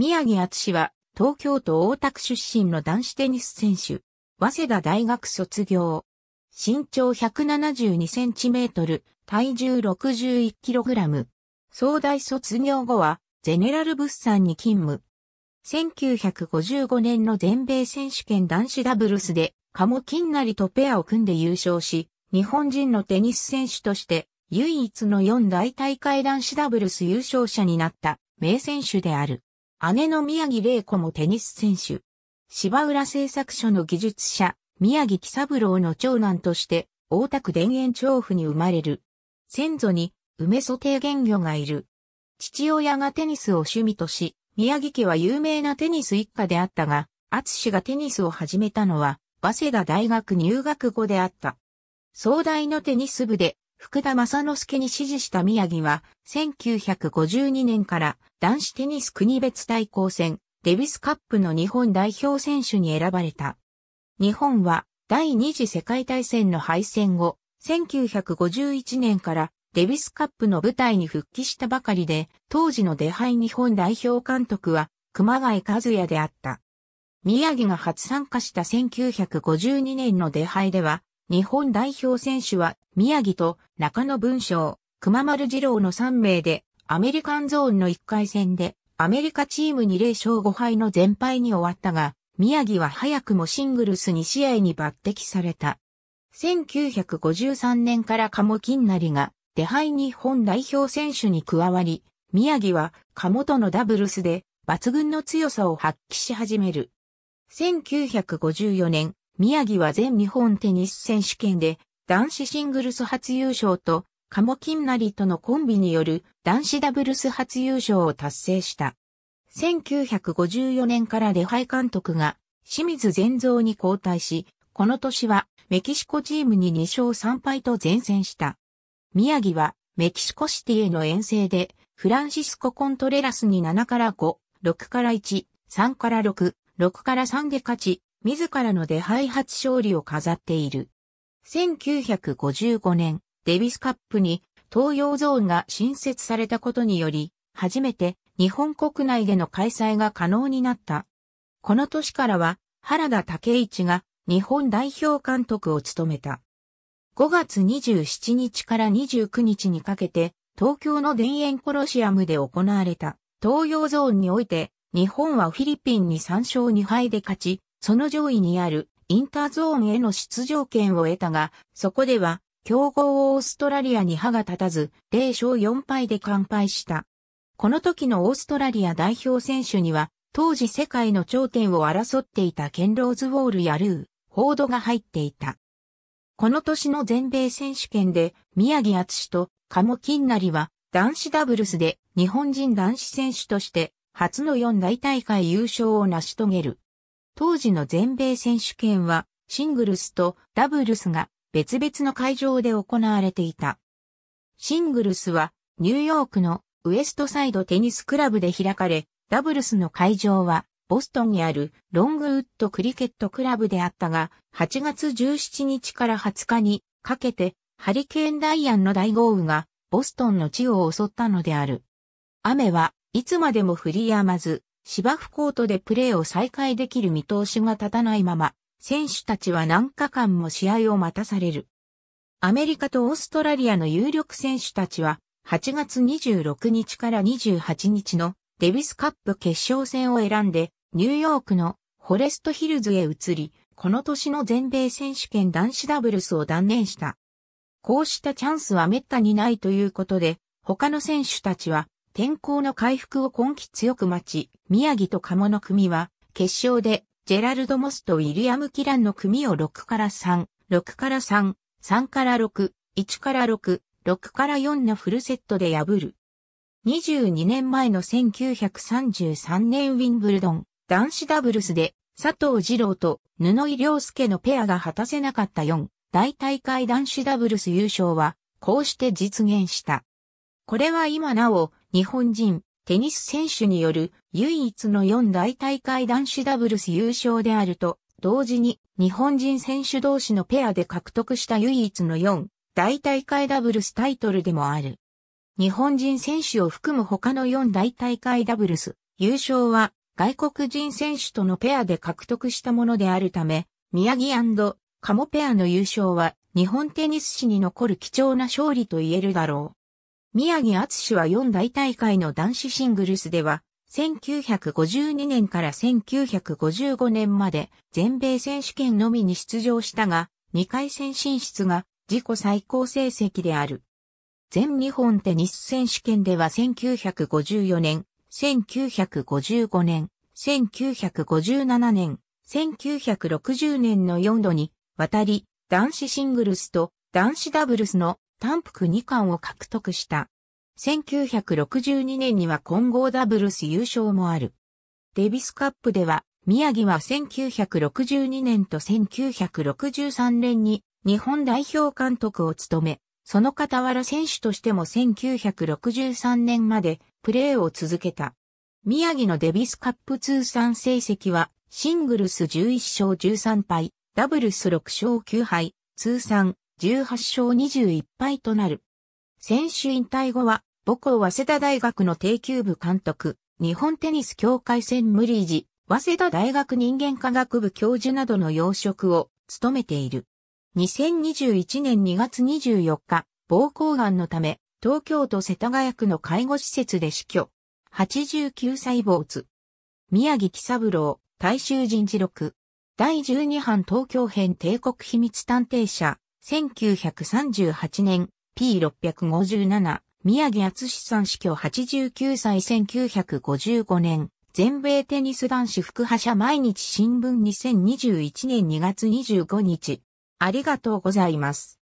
宮城厚は、東京都大田区出身の男子テニス選手。早稲田大学卒業。身長172センチメートル、体重61キログラム。総大卒業後は、ゼネラル物産に勤務。1955年の全米選手権男子ダブルスで、カモキンナリとペアを組んで優勝し、日本人のテニス選手として、唯一の4大大会男子ダブルス優勝者になった名選手である。姉の宮城玲子もテニス選手。芝浦製作所の技術者、宮城喜三郎の長男として、大田区田園調布に生まれる。先祖に、梅祖ー原魚がいる。父親がテニスを趣味とし、宮城家は有名なテニス一家であったが、厚がテニスを始めたのは、早稲田大学入学後であった。壮大のテニス部で福田正之助に支持した宮城は、1952年から男子テニス国別対抗戦、デビスカップの日本代表選手に選ばれた。日本は第二次世界大戦の敗戦後、1951年からデビスカップの舞台に復帰したばかりで、当時の出敗日本代表監督は熊谷和也であった。宮城が初参加した1952年の出敗では、日本代表選手は宮城と中野文章、熊丸二郎の3名でアメリカンゾーンの1回戦でアメリカチームに0勝5敗の全敗に終わったが、宮城は早くもシングルス2試合に抜擢された。1953年から鴨金成が手配日本代表選手に加わり、宮城は鴨とのダブルスで抜群の強さを発揮し始める。1954年、宮城は全日本テニス選手権で男子シングルス初優勝と、カモキンナリとのコンビによる男子ダブルス初優勝を達成した。1954年からデハイ監督が清水善造に交代し、この年はメキシコチームに2勝3敗と前線した。宮城はメキシコシティへの遠征でフランシスコ・コントレラスに7から5、6から1、3から6、6から3で勝ち、自らの出敗初勝利を飾っている。1955年、デビスカップに東洋ゾーンが新設されたことにより、初めて日本国内での開催が可能になった。この年からは原田武一が日本代表監督を務めた。5月27日から29日にかけて東京の田園コロシアムで行われた東洋ゾーンにおいて日本はフィリピンに3勝2敗で勝ち、その上位にあるインターゾーンへの出場権を得たが、そこでは、強豪オーストラリアに歯が立たず、0勝4敗で完敗した。この時のオーストラリア代表選手には、当時世界の頂点を争っていたケンローズウォールやルー、フォードが入っていた。この年の全米選手権で、宮城敦と鴨金成は、男子ダブルスで日本人男子選手として、初の四大大会優勝を成し遂げる。当時の全米選手権はシングルスとダブルスが別々の会場で行われていた。シングルスはニューヨークのウエストサイドテニスクラブで開かれ、ダブルスの会場はボストンにあるロングウッドクリケットクラブであったが、8月17日から20日にかけてハリケーンダイアンの大豪雨がボストンの地を襲ったのである。雨はいつまでも降りやまず、芝生コートでプレーを再開できる見通しが立たないまま、選手たちは何日間も試合を待たされる。アメリカとオーストラリアの有力選手たちは、8月26日から28日のデビスカップ決勝戦を選んで、ニューヨークのフォレストヒルズへ移り、この年の全米選手権男子ダブルスを断念した。こうしたチャンスは滅多にないということで、他の選手たちは天候の回復を今季強く待ち、宮城と鴨の組は、決勝で、ジェラルド・モスとウィリアム・キランの組を6から3、6から3、3から6、1から6、6から4のフルセットで破る。22年前の1933年ウィンブルドン、男子ダブルスで、佐藤二郎と布井良介のペアが果たせなかった4、大大会男子ダブルス優勝は、こうして実現した。これは今なお、日本人、テニス選手による唯一の4大大会男子ダブルス優勝であると、同時に日本人選手同士のペアで獲得した唯一の4大大会ダブルスタイトルでもある。日本人選手を含む他の4大大会ダブルス優勝は外国人選手とのペアで獲得したものであるため、宮城カモペアの優勝は日本テニス史に残る貴重な勝利と言えるだろう。宮城厚氏は四大大会の男子シングルスでは、1952年から1955年まで全米選手権のみに出場したが、2回戦進出が自己最高成績である。全日本テニス選手権では1954年、1955年、1957年、1960年の4度に、渡り、男子シングルスと男子ダブルスの単服2冠を獲得した。1962年には混合ダブルス優勝もある。デビスカップでは、宮城は1962年と1963年に日本代表監督を務め、その傍ら選手としても1963年までプレーを続けた。宮城のデビスカップ通算成績はシングルス11勝13敗、ダブルス6勝9敗、通算18勝21敗となる。選手引退後は、母校早稲田大学の定休部監督、日本テニス協会戦無理事、早稲田大学人間科学部教授などの要職を務めている。2021年2月24日、膀胱癌のため、東京都世田谷区の介護施設で死去。89歳坊主。宮城喜三郎、大衆人事録。第12版東京編帝国秘密探偵社、1938年 P657 宮城厚志さん死去89歳1955年全米テニス男子副覇者毎日新聞2021年2月25日ありがとうございます。